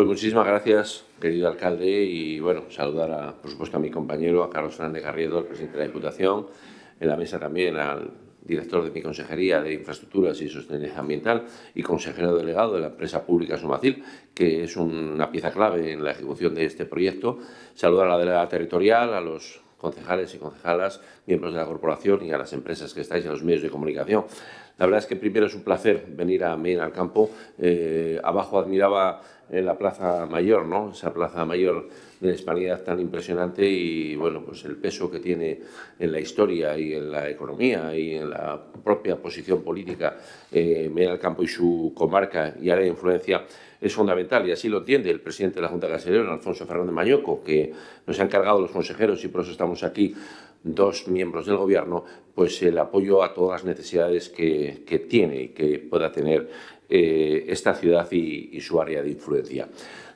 Pues muchísimas gracias, querido alcalde, y bueno, saludar a, por supuesto a mi compañero, a Carlos Fernández Garrido, presidente de la Diputación, en la mesa también al director de mi Consejería de Infraestructuras y Sostenibilidad Ambiental y consejero delegado de la empresa pública Sumacil, que es una pieza clave en la ejecución de este proyecto. Saludar a la delegada territorial, a los concejales y concejalas, miembros de la corporación y a las empresas que estáis en los medios de comunicación. La verdad es que primero es un placer venir a Medina al campo. Eh, abajo admiraba eh, la Plaza Mayor, ¿no? Esa Plaza Mayor de la Hispanidad tan impresionante y, bueno, pues el peso que tiene en la historia y en la economía y en la propia posición política eh, Medina Campo y su comarca y área de influencia es fundamental y así lo entiende el presidente de la Junta de Castellón, Alfonso Fernández Mañoco, que nos ha encargado los consejeros y por eso estamos aquí dos miembros del Gobierno, pues el apoyo a todas las necesidades que, tiene y que pueda tener eh, esta ciudad y, su área de influencia.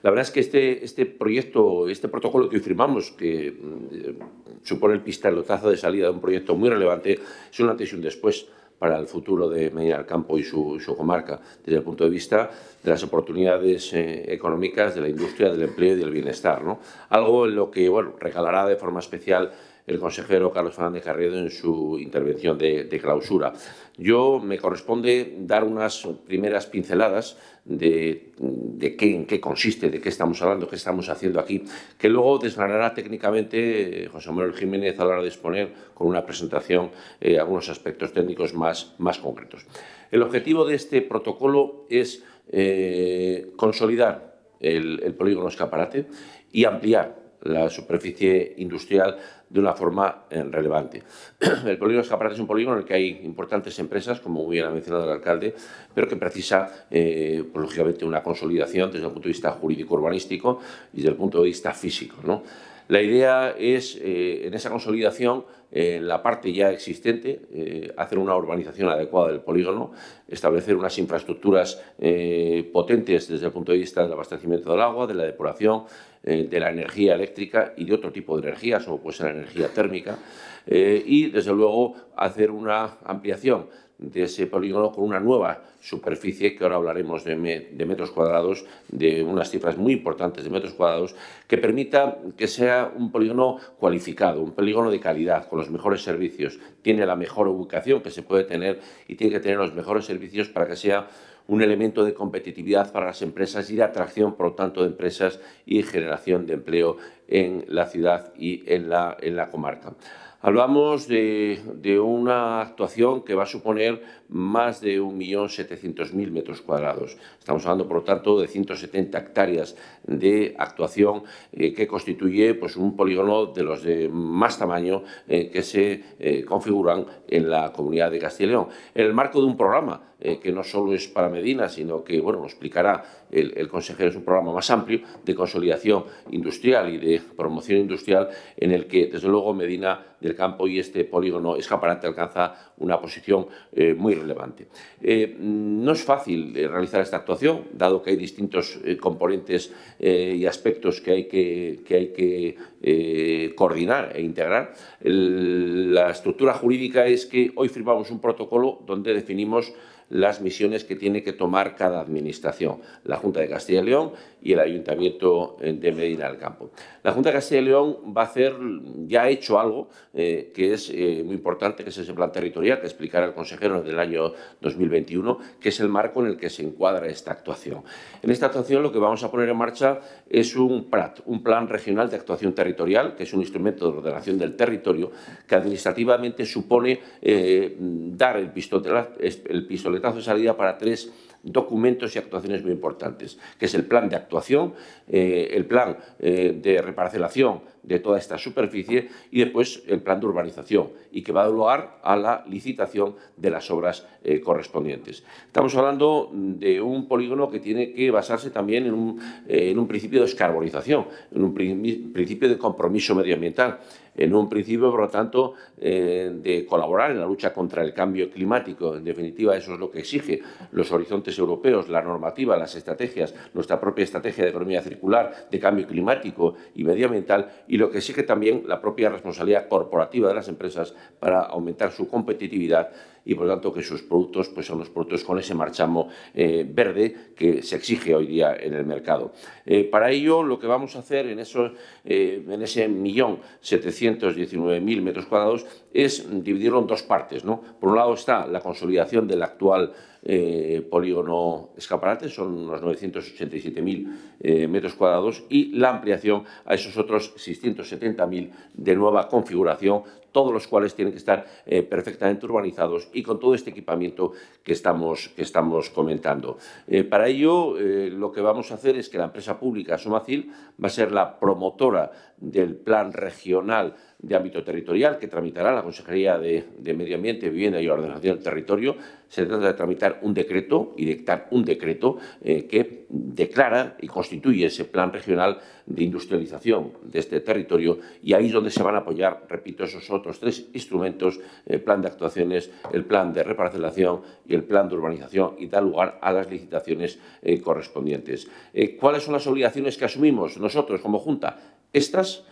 La verdad es que este, este proyecto, este protocolo que firmamos, que eh, supone el pistalotazo de salida de un proyecto muy relevante, es un antes y un después para el futuro de Medina del Campo y su, comarca, desde el punto de vista de las oportunidades eh, económicas, de la industria, del empleo y del bienestar. ¿no? Algo en lo que bueno, regalará de forma especial el consejero Carlos Fernández Carriedo en su intervención de, clausura. Yo me corresponde dar unas primeras pinceladas de, qué, consiste, de qué estamos hablando, qué estamos haciendo aquí, que luego desgranará técnicamente eh, José Manuel Jiménez a la hora de exponer con una presentación eh, algunos aspectos técnicos más, más concretos. El objetivo de este protocolo es eh, consolidar el, el polígono escaparate y ampliar la superficie industrial de una forma eh, relevante. El polígono de Escaparate es un polígono en el que hay importantes empresas, como muy bien ha mencionado el alcalde, pero que precisa, eh, pues, lógicamente, una consolidación desde el punto de vista jurídico-urbanístico y desde el punto de vista físico. ¿no? La idea es, eh, en esa consolidación, en eh, la parte ya existente, eh, hacer una urbanización adecuada del polígono, establecer unas infraestructuras potentes desde el punto de vista del abastecimiento del agua, de la depuración, de la energía eléctrica y de otro tipo de energías, como puede ser la energía térmica, y, desde luego, hacer una ampliación de ese polígono con una nueva superficie, que ahora hablaremos de, metros cuadrados, de unas cifras muy importantes de metros cuadrados, que permita que sea un polígono cualificado, un polígono de calidad, con los mejores servicios. Tiene la mejor ubicación que se puede tener y tiene que tener los mejores servicios para que sea un elemento de competitividad para las empresas y de atracción, por lo tanto, de empresas y generación de empleo en la ciudad y en la comarca. Hablamos de, de, una actuación que va a suponer más de 1.700.000 metros cuadrados. Estamos hablando, por lo tanto, de 170 hectáreas de actuación eh, que constituye pues, un polígono de los de más tamaño eh, que se eh, configuran en la comunidad de Castilla León. En el marco de un programa que no solo es para Medina, sino que, bueno, lo explicará el, consejero, es un programa más amplio de consolidación industrial y de promoción industrial en el que, desde luego, Medina del Campo y este polígono escaparate alcanza una posición muy eh, no es fácil eh, realizar esta actuación, dado que hay distintos eh, componentes y aspectos que hay que, coordinar e integrar. la estructura jurídica es que hoy firmamos un protocolo donde definimos las misiones que tiene que tomar cada administración, la Junta de Castilla y León y el Ayuntamiento eh, de Medina del Campo. La Junta de Castilla y León va a hacer, ya ha hecho algo eh, que es eh, muy importante, que es ese plan territorial que explicará el consejero del año 2021, que es el marco en el que se encuadra esta actuación. En esta actuación lo que vamos a poner en marcha es un PRAT, un Plan Regional de Actuación Territorial, que es un instrumento de ordenación del territorio que administrativamente supone dar el pistoletazo, el pistoletazo boletas de salida para tres documentos y actuaciones muy importantes, que es el plan de actuación, eh, el plan eh, de reparcelación de toda esta superficie y después el plan de urbanización y que va a dar lugar a la licitación de las obras eh, correspondientes. Estamos hablando de un polígono que tiene que basarse también en un, en un principio de descarbonización, en un principio de compromiso medioambiental, en un principio, por lo tanto, de colaborar en la lucha contra el cambio climático. En definitiva, eso es lo que exige los horizontes europeos, la normativa, las estrategias, nuestra propia estrategia de economía circular, de cambio climático y medioambiental, y lo que exige también la propia responsabilidad corporativa de las empresas para aumentar su competitividad y por lo tanto que sus productos pues, son los productos con ese marchamo eh, verde que se exige hoy día en el mercado. Eh, para ello lo que vamos a hacer en, eh, en ese millón 719.000 metros cuadrados es dividirlo en dos partes. ¿no? Por un lado está la consolidación del actual polígono escaparate, son unos 987.000 metros cuadrados, y la ampliación a esos otros 670.000 de nueva configuración todos los cuales tienen que estar eh, perfectamente urbanizados y con todo este equipamiento que estamos, estamos comentando. Eh, para ello, eh, lo que vamos a hacer es que la empresa pública Somacil va a ser la promotora del plan regional de ámbito territorial que tramitará la Consejería de, Medio Ambiente, Vivienda y Ordenación del Territorio. Se trata de tramitar un decreto y dictar un decreto que declara y constituye ese plan regional de industrialización de este territorio y ahí es donde se van a apoyar, repito, esos otros los tres instrumentos, el plan de actuaciones, el plan de reparcelación y el plan de urbanización y da lugar a las licitaciones eh, correspondientes. Eh, ¿Cuáles son las obligaciones que asumimos nosotros como Junta? Estas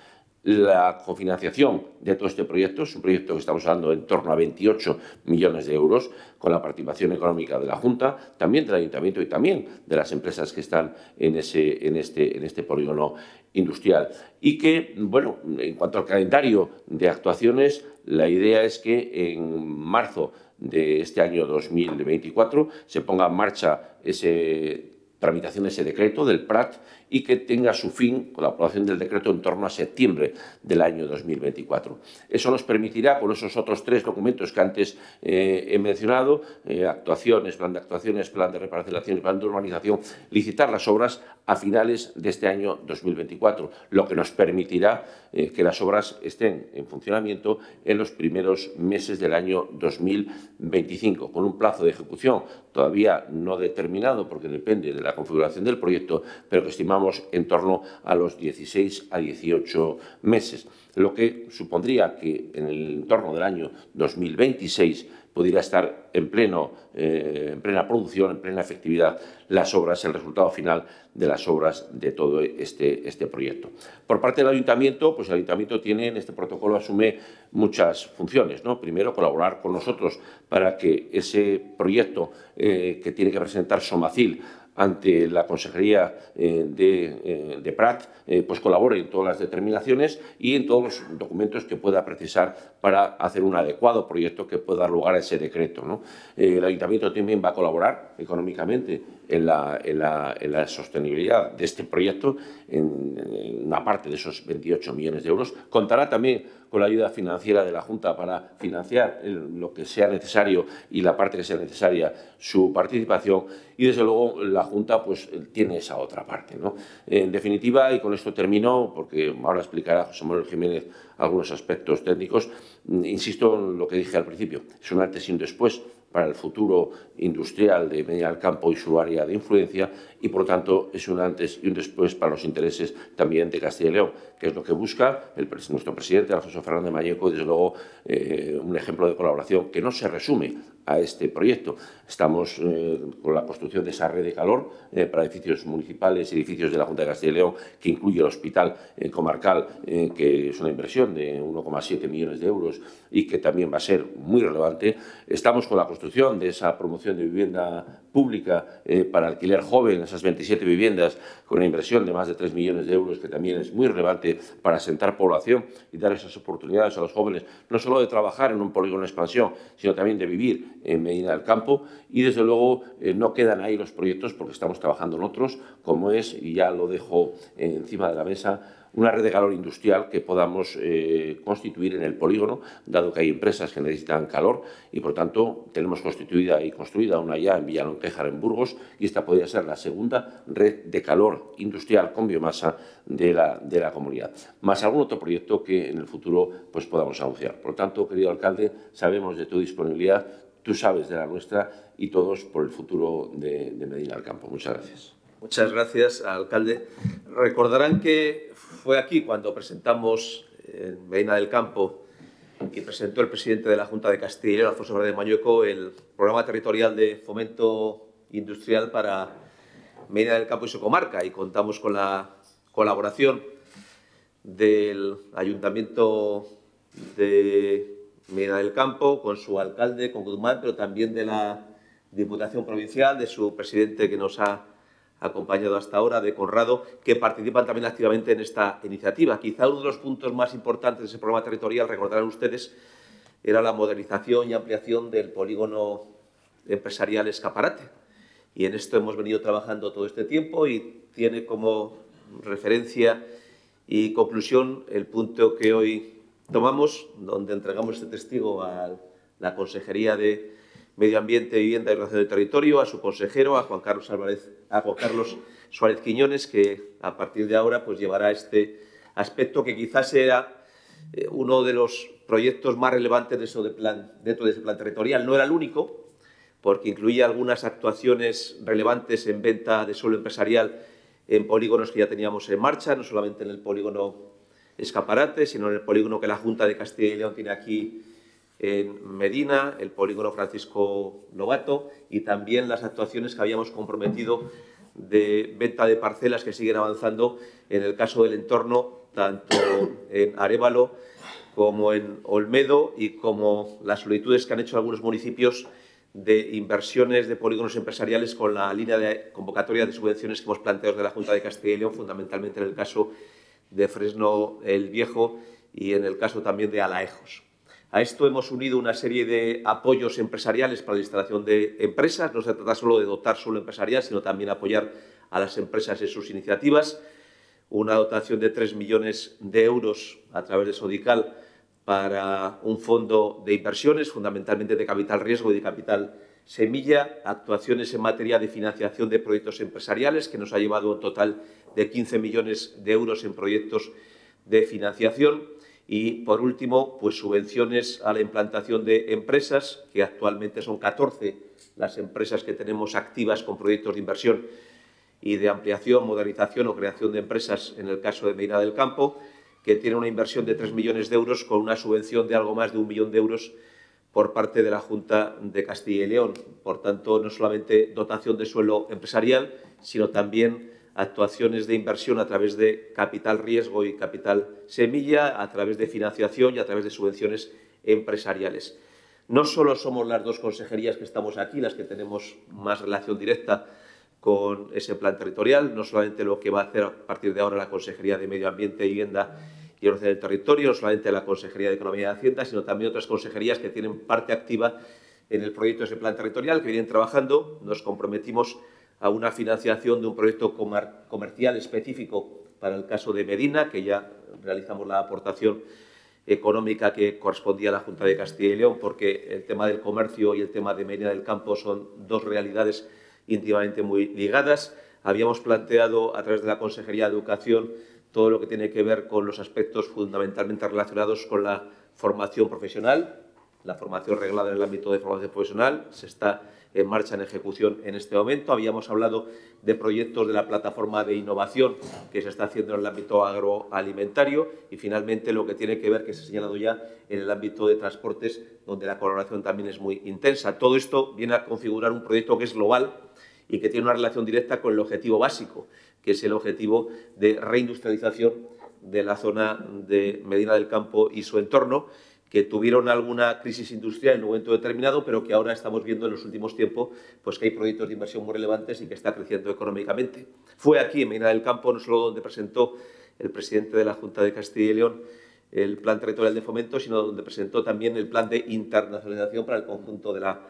la cofinanciación de todo este proyecto. Es un proyecto que estamos hablando en torno a 28 millones de euros, con la participación económica de la Junta, también del Ayuntamiento y también de las empresas que están en, ese, en, este, en este polígono industrial. Y que, bueno, en cuanto al calendario de actuaciones, la idea es que en marzo de este año 2024 se ponga en marcha ese tramitación ese decreto del PRAT y que tenga su fin con la aprobación del decreto en torno a septiembre del año 2024. Eso nos permitirá, con esos otros tres documentos que antes eh, he mencionado, eh, actuaciones, plan de actuaciones, plan de reparación de plan de urbanización, licitar las obras a finales de este año 2024, lo que nos permitirá eh, que las obras estén en funcionamiento en los primeros meses del año 2025, con un plazo de ejecución todavía no determinado porque depende de la configuración del proyecto, pero que estimamos en torno a los 16 a 18 meses, lo que supondría que en el entorno del año 2026 pudiera estar en, pleno, eh, en plena producción, en plena efectividad, las obras, el resultado final de las obras de todo este, este proyecto. Por parte del Ayuntamiento, pues el Ayuntamiento tiene en este protocolo asume muchas funciones. ¿no? Primero, colaborar con nosotros para que ese proyecto eh, que tiene que presentar Somacil ante la Consejería eh, de, eh, de Prat, eh, pues colabore en todas las determinaciones y en todos los documentos que pueda precisar para hacer un adecuado proyecto que pueda dar lugar a ese decreto. el Ayuntamiento también va a colaborar económicamente en la, en, la, sostenibilidad de este proyecto, en una parte de esos 28 millones de euros. Contará también con la ayuda financiera de la Junta para financiar lo que sea necesario y la parte que sea necesaria su participación y desde luego la Junta pues tiene esa otra parte. ¿no? En definitiva, y con esto termino, porque ahora explicará José Manuel Jiménez algunos aspectos técnicos. Mm, insisto en lo que dije al principio, es un antes y un después para el futuro industrial de Medina del Campo y su área de influencia y, por lo tanto, es un antes y un después para los intereses también de Castilla y León, que es lo que busca nuestro presidente, Alfonso Fernández Mayeco, y, desde luego, eh, un ejemplo de colaboración que no se resume a este proyecto. Estamos eh, con la construcción de esa red de calor eh, para edificios municipales, edificios de la Junta de Castilla y León, que incluye el hospital eh, comarcal, que es una inversión de 1,7 millones de euros y que también va a ser muy relevante. Estamos con la construcción de esa promoción de vivienda pública eh, para alquiler joven, esas 27 viviendas con una inversión de más de 3 millones de euros, que también es muy relevante para asentar población y dar esas oportunidades a los jóvenes, no solo de trabajar en un polígono de expansión, sino también de vivir en medida del Campo. Y desde luego eh, no quedan ahí los proyectos porque estamos trabajando en otros, como es, y ya lo dejo eh, encima de la mesa, una red de calor industrial que podamos eh, constituir en el polígono, dado que hay empresas que necesitan calor y, por tanto, tenemos constituida y construida una ya en Villalonquejar, en Burgos, y esta podría ser la segunda red de calor industrial con biomasa de la, de la comunidad, más algún otro proyecto que en el futuro pues, podamos anunciar. Por lo tanto, querido alcalde, sabemos de tu disponibilidad, tú sabes de la nuestra y todos por el futuro de, de Medina del Campo. Muchas gracias. Muchas gracias, alcalde. Recordarán que fue aquí cuando presentamos en Medina del Campo que presentó el presidente de la Junta de Castilla, Alfonso Verde de Mañueco, el programa territorial de fomento industrial para Medina del Campo y su comarca y contamos con la colaboración del Ayuntamiento de Medina del Campo, con su alcalde, con Guzmán, pero también de la Diputación Provincial, de su presidente que nos ha acompañado hasta ahora de Conrado, que participan también activamente en esta iniciativa. Quizá uno de los puntos más importantes de ese programa territorial, recordarán ustedes, era la modernización y ampliación del polígono empresarial Escaparate. Y en esto hemos venido trabajando todo este tiempo y tiene como referencia y conclusión el punto que hoy tomamos, donde entregamos este testigo a la Consejería de Medio Ambiente, Vivienda y Relación del Territorio, a su consejero, a Juan Carlos, Álvarez, Carlos Suárez Quiñones, que a partir de ahora pues, llevará este aspecto que quizás era eh, uno de los proyectos más relevantes plan, dentro de ese plan territorial. No era el único, porque incluía algunas actuaciones relevantes en venta de suelo empresarial en polígonos que ya teníamos en marcha, no solamente en el polígono Escaparate, sino en el polígono que la Junta de Castilla y León tiene aquí en Medina, el polígono Francisco Novato y también las actuaciones que habíamos comprometido de venta de parcelas que siguen avanzando en el caso del entorno, tanto en Arevalo como en Olmedo y como las solicitudes que han hecho algunos municipios de inversiones de polígonos empresariales con la línea de convocatoria de subvenciones que hemos planteado de la Junta de Castilla y León, fundamentalmente en el caso de Fresno el Viejo y en el caso también de Alaejos. A esto hemos unido una serie de apoyos empresariales para la instalación de empresas. No se trata solo de dotar solo empresarial, sino también apoyar a las empresas en sus iniciativas. Una dotación de 3 millones de euros a través de Sodical para un fondo de inversiones, fundamentalmente de capital riesgo y de capital semilla, actuaciones en materia de financiación de proyectos empresariales, que nos ha llevado un total de 15 millones de euros en proyectos de financiación y, por último, pues subvenciones a la implantación de empresas, que actualmente son 14 las empresas que tenemos activas con proyectos de inversión y de ampliación, modernización o creación de empresas, en el caso de Medina del Campo, que tiene una inversión de 3 millones de euros con una subvención de algo más de un millón de euros por parte de la Junta de Castilla y León. Por tanto, no solamente dotación de suelo empresarial, sino también actuaciones de inversión a través de capital riesgo y capital semilla, a través de financiación y a través de subvenciones empresariales. No solo somos las dos consejerías que estamos aquí, las que tenemos más relación directa con ese plan territorial, no solamente lo que va a hacer a partir de ahora la Consejería de Medio Ambiente, Vivienda y Ordenación del Territorio, no solamente la Consejería de Economía y Hacienda, sino también otras consejerías que tienen parte activa en el proyecto de ese plan territorial, que vienen trabajando. Nos comprometimos a una financiación de un proyecto comercial específico para el caso de Medina, que ya realizamos la aportación económica que correspondía a la Junta de Castilla y León, porque el tema del comercio y el tema de Medina del Campo son dos realidades íntimamente muy ligadas. Habíamos planteado a través de la Consejería de Educación todo lo que tiene que ver con los aspectos fundamentalmente relacionados con la formación profesional, la formación reglada en el ámbito de formación profesional, se está en marcha, en ejecución en este momento. Habíamos hablado de proyectos de la plataforma de innovación que se está haciendo en el ámbito agroalimentario y finalmente lo que tiene que ver, que se ha señalado ya, en el ámbito de transportes, donde la colaboración también es muy intensa. Todo esto viene a configurar un proyecto que es global y que tiene una relación directa con el objetivo básico, que es el objetivo de reindustrialización de la zona de Medina del Campo y su entorno que tuvieron alguna crisis industrial en un momento determinado, pero que ahora estamos viendo en los últimos tiempos pues, que hay proyectos de inversión muy relevantes y que está creciendo económicamente. Fue aquí, en Medina del Campo, no solo donde presentó el presidente de la Junta de Castilla y León el plan territorial de fomento, sino donde presentó también el plan de internacionalización para el conjunto de la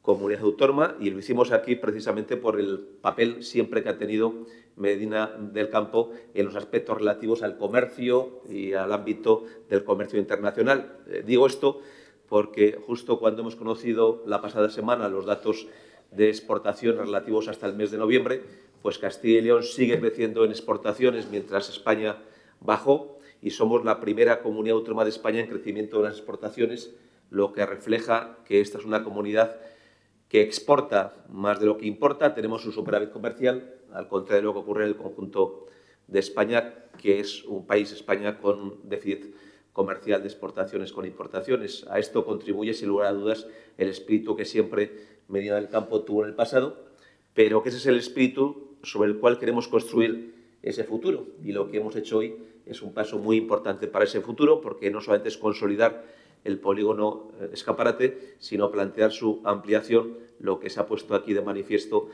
comunidad autónoma y lo hicimos aquí precisamente por el papel siempre que ha tenido Medina del Campo en los aspectos relativos al comercio y al ámbito del comercio internacional. Eh, digo esto porque justo cuando hemos conocido la pasada semana los datos de exportación relativos hasta el mes de noviembre, pues Castilla y León sigue creciendo en exportaciones mientras España bajó y somos la primera comunidad autónoma de España en crecimiento de las exportaciones, lo que refleja que esta es una comunidad que exporta más de lo que importa, tenemos un superávit comercial, al contrario de lo que ocurre en el conjunto de España, que es un país, España, con déficit comercial de exportaciones con importaciones. A esto contribuye, sin lugar a dudas, el espíritu que siempre Medina del Campo tuvo en el pasado, pero que ese es el espíritu sobre el cual queremos construir ese futuro. Y lo que hemos hecho hoy es un paso muy importante para ese futuro, porque no solamente es consolidar el polígono eh, escaparate, sino plantear su ampliación, lo que se ha puesto aquí de manifiesto,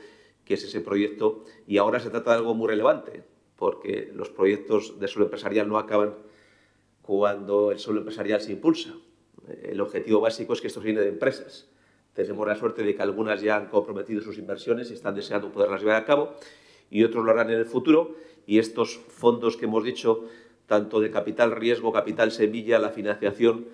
que es ese proyecto. Y ahora se trata de algo muy relevante, porque los proyectos de suelo empresarial no acaban cuando el suelo empresarial se impulsa. El objetivo básico es que esto se viene de empresas. Tenemos la suerte de que algunas ya han comprometido sus inversiones y están deseando poderlas llevar a cabo, y otros lo harán en el futuro. Y estos fondos que hemos dicho, tanto de capital riesgo, capital semilla, la financiación,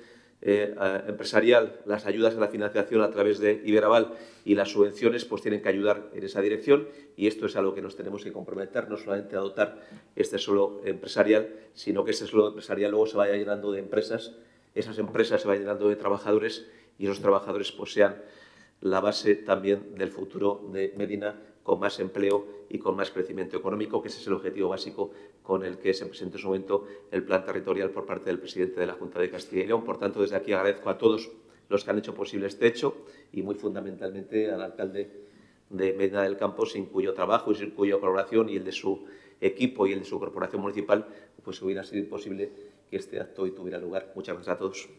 eh, empresarial, las ayudas a la financiación a través de Iberaval y las subvenciones pues tienen que ayudar en esa dirección y esto es algo que nos tenemos que comprometer, no solamente a este suelo empresarial, sino que ese suelo empresarial luego se vaya llenando de empresas, esas empresas se vayan llenando de trabajadores y esos trabajadores pues sean la base también del futuro de Medina con más empleo y con más crecimiento económico, que ese es el objetivo básico con el que se presentó en su momento el plan territorial por parte del presidente de la Junta de Castilla y León. Por tanto, desde aquí agradezco a todos los que han hecho posible este hecho y muy fundamentalmente al alcalde de Medina del Campo, sin cuyo trabajo y sin cuya colaboración y el de su equipo y el de su corporación municipal, pues hubiera sido imposible que este acto hoy tuviera lugar. Muchas gracias a todos.